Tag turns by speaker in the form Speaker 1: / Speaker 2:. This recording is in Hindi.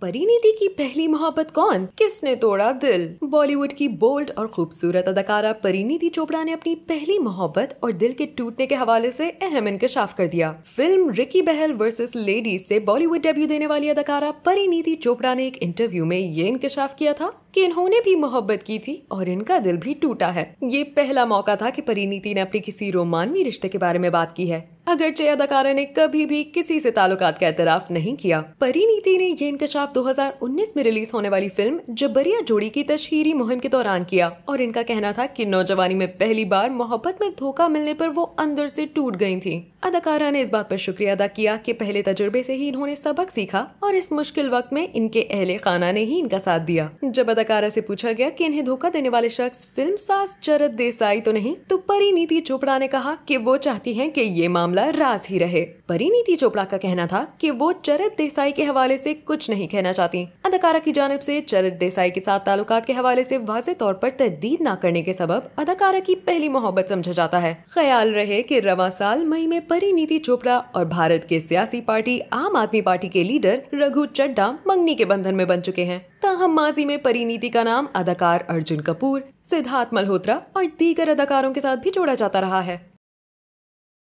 Speaker 1: परिणीति की पहली मोहब्बत कौन किसने तोड़ा दिल बॉलीवुड की बोल्ड और खूबसूरत अदाकारा परिणीति चोपड़ा ने अपनी पहली मोहब्बत और दिल के टूटने के हवाले से अहम इंकशाफ कर दिया film Ricky Bahl versus ladies से बॉलीवुड डेब्यू देने वाली अदाकारा परिणीति चोपड़ा ने एक इंटरव्यू में ये इंकशाफ किया था कि इन्होंने भी मोहब्बत की थी और इनका दिल भी टूटा है ये पहला मौका था कि परिणीति ने अपने किसी रोमानवी रिश्ते के बारे में बात की है अगरचे अदाकारा ने कभी भी किसी से ताल्लुकात का एतराफ नहीं किया परिणीति ने यह इंकशाफ 2019 में रिलीज होने वाली फिल्म जबरिया जोड़ी की तशहरी मुहिम के दौरान किया और इनका कहना था कि नौजवानी में पहली बार मोहब्बत में धोखा मिलने पर वो अंदर से टूट गई थी अदाकारा ने इस बात पर शुक्रिया अदा किया कि पहले तजुर्बे से ही इन्होंने सबक सीखा और इस मुश्किल वक्त में इनके अहले खाना ने ही इनका साथ दिया जब अदाकारा से पूछा गया कि इन्हें धोखा देने वाले शख्स फिल्म सास चरत देसाई तो नहीं तो परिणीति चोपड़ा ने कहा कि वो चाहती है कि ये मामला मामला राज ही रहे परिणीति चोपड़ा का कहना था कि वो चरित देसाई के हवाले से कुछ नहीं कहना चाहती अदाकारा की जानब से चरित देसाई के साथ ताल्लुक के हवाले से वाजे तौर पर तरदीद न करने के सबब अदाकारा की पहली मोहब्बत समझा जाता है ख्याल रहे की रवा साल मई में परिणीति चोपड़ा और भारत के सियासी पार्टी आम आदमी पार्टी के लीडर रघु चड्डा मंगनी के बंधन में बन चुके हैं ताहम माजी में परिणीति का नाम अदाकार अर्जुन कपूर सिद्धार्थ मल्होत्रा और दीगर अदाकारों के साथ भी जोड़ा जाता रहा है